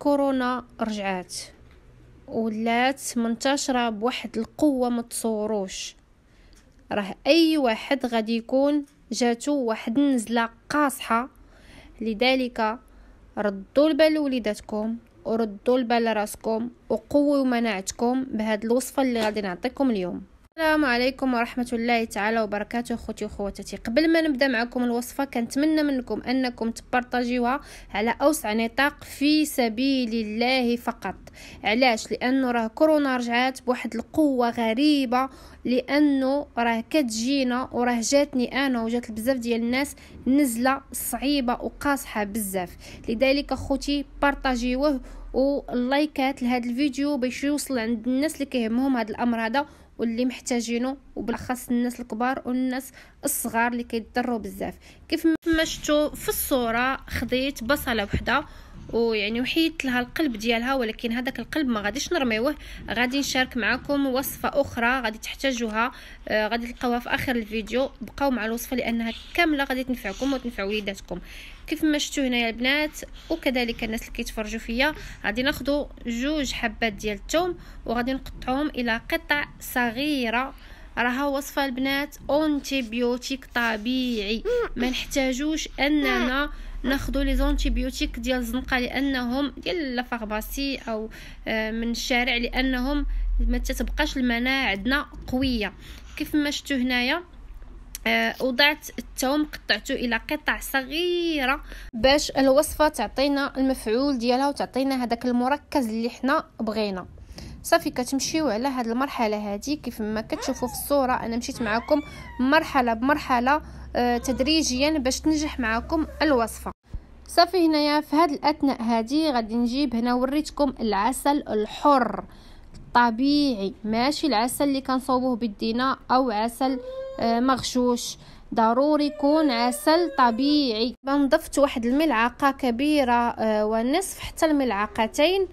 كورونا رجعات ولات منتشرة بواحد القوة ما تصوروش راه اي واحد غادي يكون جاتو واحد النزلة قاصحة لذلك ردوا البال لوليداتكم وردوا البال راسكم وقووا مناعتكم بهاد الوصفة اللي غادي نعطيكم اليوم السلام عليكم ورحمة الله تعالى وبركاته خوتي وخواتاتي قبل ما نبدا معكم الوصفة كنتمنى منكم انكم تبارطاجيوها على اوسع نطاق في سبيل الله فقط علاش لانه راه كورونا رجعات بواحد القوة غريبة لانه راه كتجينا وراه جاتني انا وجات بزاف ديال الناس نزلة صعيبة وقاصحة بزاف لذلك خوتي بارطاجيوه واللايكات لهذا الفيديو باش يوصل عند الناس اللي كيهمهم هذا الامر هذا واللي محتاجينه وبالاخص الناس الكبار والناس الصغار اللي كيتضروا بزاف كيف ما شفتوا في الصوره خديت بصله وحده ويعني وحيدت لها القلب ديالها ولكن هذاك القلب ما غاديش نرميوه غادي نشارك معكم وصفه اخرى غادي تحتاجوها آه غادي تلقاوها في اخر الفيديو بقاو مع الوصفه لانها كامله غادي تنفعكم وتنفع وليداتكم كيف ما شفتوا هنايا البنات وكذلك الناس اللي كيتفرجوا فيا غادي ناخذ جوج حبات ديال الثوم وغادي نقطعهم الى قطع صغيره راها وصفه البنات اونتي بيوتيك طبيعي ما نحتاجوش اننا نعم. ناخذوا لي زونتيبيوتيك ديال الزنقه لانهم ديال لا فارماسي او آه، من الشارع لانهم ما تتبقاش المناعه عندنا قويه كيف ما شفتوا هنايا آه، وضعت الثوم قطعته الى قطع صغيره باش الوصفه تعطينا المفعول ديالها وتعطينا هذاك المركز اللي حنا بغينا صافي كتمشيو على هاد المرحله هذه كيف ما كتشوفوا في الصوره انا مشيت معكم مرحله بمرحله آه، تدريجيا باش تنجح معكم الوصفه صافي هنايا في هاد الاثناء هادي غادي نجيب هنا وريتكم العسل الحر طبيعي ماشي العسل اللي كنصوبوه بالدينا او عسل آه، مغشوش ضروري يكون عسل طبيعي ضفت واحد الملعقه كبيره آه، ونصف حتى الملعقتين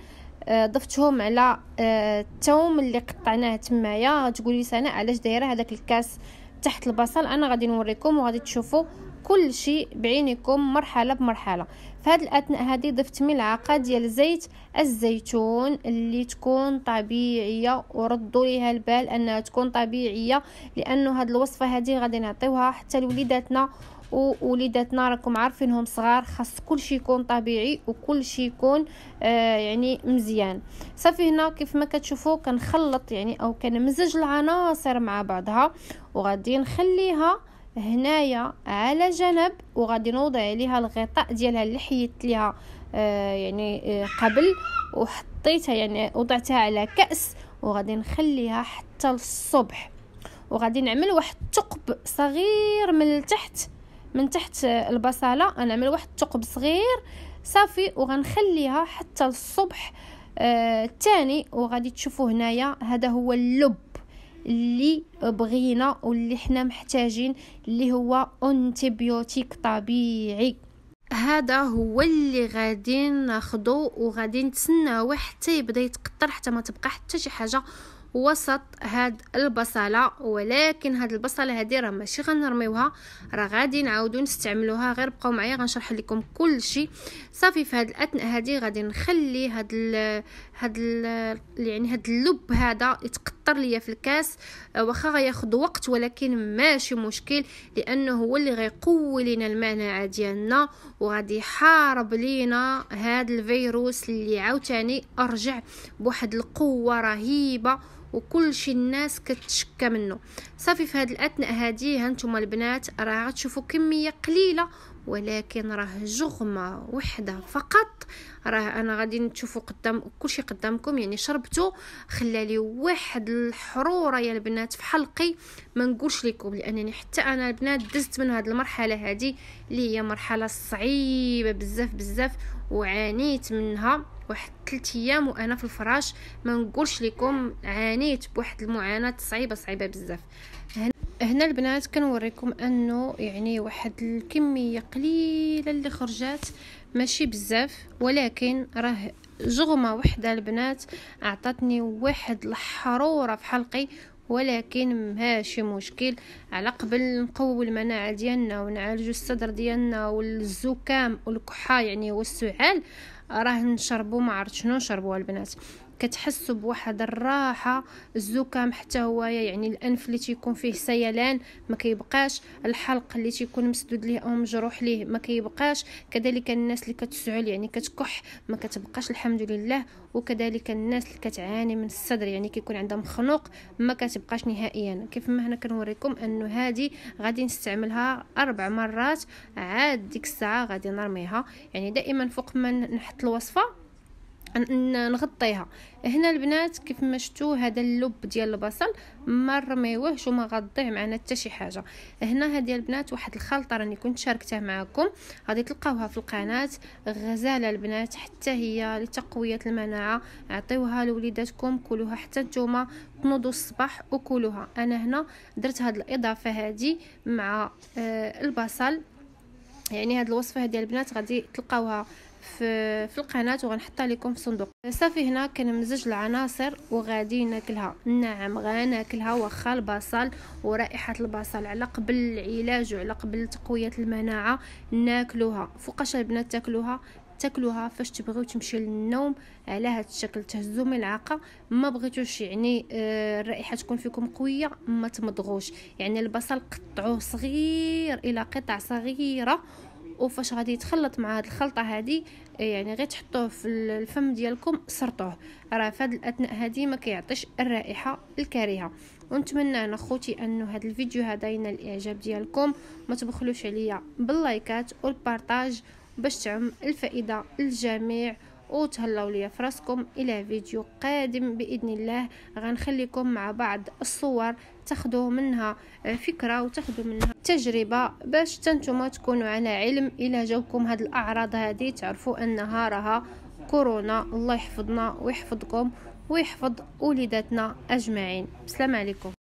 ضفتهم على الثوم اللي قطعناه تمايا تقولي سناء علاش دايره هذاك الكاس تحت البصل انا غادي نوريكم وغادي تشوفوا كل شيء بعينكم مرحله بمرحله في هذه الاثناء هذه ضفت ملعقه ديال زيت الزيتون اللي تكون طبيعيه وردوا ليها البال انها تكون طبيعيه لانه هذه الوصفه هذه غادي نعطيوها حتى لوليداتنا ووليداتنا راكم عارفينهم صغار خاص كل شيء يكون طبيعي وكل شيء يكون آه يعني مزيان صافي هنا كيف ما كتشوفوا كنخلط يعني او كنمزج العناصر مع بعضها وغادي نخليها هنايا على جنب وغادي نوضع عليها الغطاء ديالها اللي حيدت ليها آه يعني آه قبل وحطيتها يعني وضعتها على كأس وغادي نخليها حتى الصبح وغادي نعمل واحد ثقب صغير من التحت من تحت البصله غنعمل واحد الثقب صغير صافي وغنخليها حتى الصبح الثاني آه وغادي تشوفوا هنايا هذا هو اللب اللي بغينا واللي حنا محتاجين اللي هو انتبيوتيك طبيعي هذا هو اللي غادي ناخدو وغادي نتسناوه حتى يبدا يتقطر حتى ما تبقى حتى شي حاجه وسط هاد البصله ولكن هاد البصله هادي راه ماشي غنرميوها راه غادي نعاودو نستعملوها غير بقاو معايا غنشرح لكم كل شيء صافي في هاد الاثناء هادي غادي نخلي هاد ال هاد ال يعني هاد اللب هذا يتقطع كيأثر ليا في الكاس آه، واخا غياخد وقت ولكن ماشي مشكل لانه هو اللي غيقوي لينا المناعه ديالنا وغادي يحارب لينا هذا الفيروس اللي عاوتاني ارجع بواحد القوه رهيبه وكلشي الناس كتشكى منه صافي في هاد الاثناء هادي هانتوما البنات راه غتشوفوا كميه قليله ولكن راه جغمه وحده فقط راه انا غادي تشوفوا قدام كلشي قدامكم يعني شربته خلالي واحد الحروره يا البنات في حلقي ما نقولش لكم لانني حتى انا البنات دزت من هاد المرحله هادي اللي هي مرحله صعيبه بزاف بزاف وعانيت منها واحد ثلاث ايام وانا في الفراش ما نقولش لكم عانيت بواحد المعاناه صعيبه صعيبه بزاف هنا هنا البنات كنوريكم انه يعني واحد الكميه قليله اللي خرجات ماشي بزاف ولكن راه جغمه وحده البنات اعطتني واحد الحروره في حلقي ولكن ماشي مشكل على قبل نقوي المناعه ديالنا ونعالجو الصدر ديالنا والزكام والكحه يعني والسعال راه نشربوا ما عرفت شنو نشربوا البنات كتحسوا بواحد الراحه الزكام حتى هو يعني الانف اللي تيكون فيه سيلان ما كيبقاش الحلق اللي تيكون مسدود ليه او مجروح ليه ما كيبقاش كذلك الناس اللي كتسعل يعني كتكح ما كتبقاش الحمد لله وكذلك الناس اللي كتعاني من الصدر يعني كيكون عندها مخنوق ما كتبقاش نهائيا كيف ما هنا كنوريكم انه هذه غادي نستعملها اربع مرات عاد ديك الساعه غادي نرميها يعني دائما فوق ما نحط الوصفه نغطيها هنا البنات كيف ما شفتوا هذا اللب ديال البصل ما رميوهش وما غطيه معنا حتى شي حاجه هنا هذه البنات واحد الخلطه راني كنت شاركتها معكم غادي تلقاوها في القناه غزاله البنات حتى هي لتقويه المناعه عطيوها لوليداتكم كلوها حتى نتوما تنوضوا الصباح وكلوها انا هنا درت هاد الاضافه هذه مع آه، البصل يعني هاد الوصفه هذه البنات غادي تلقاوها في, في القناة وغنحطها لكم في صندوق صافي هنا كنمزج العناصر وغادي ناكلها نعم غناكلها واخا البصل ورائحة البصل على قبل العلاج وعلى قبل تقوية المناعة ناكلوها فوقاش البنات تاكلوها تاكلوها فاش تبغيو تمشي للنوم على هذا الشكل تهزوا ملعقه ما بغيتوش يعني آه، الرائحه تكون فيكم قويه ما تمضغوش يعني البصل قطعوه صغير الى قطع صغيره وفاش غادي يتخلط مع هاد الخلطه هادي إيه، يعني غير تحطوه في الفم ديالكم سرطوه راه في هاد الاثناء هادي ما كيعطيش الرائحه الكريهه ونتمنى انا خوتي انه هاد الفيديو هذا ينال الاعجاب ديالكم ما تبخلوش عليا باللايكات والبارطاج باش تعم الفائده للجميع وتهلاو ليا فراسكم الى فيديو قادم باذن الله غنخليكم مع بعض الصور تاخذوا منها فكره وتاخذوا منها تجربه باش تنتم تكونوا على علم الى جوكم هاد الاعراض هذه تعرفوا انها راها كورونا الله يحفظنا ويحفظكم ويحفظ وليداتنا اجمعين السلام عليكم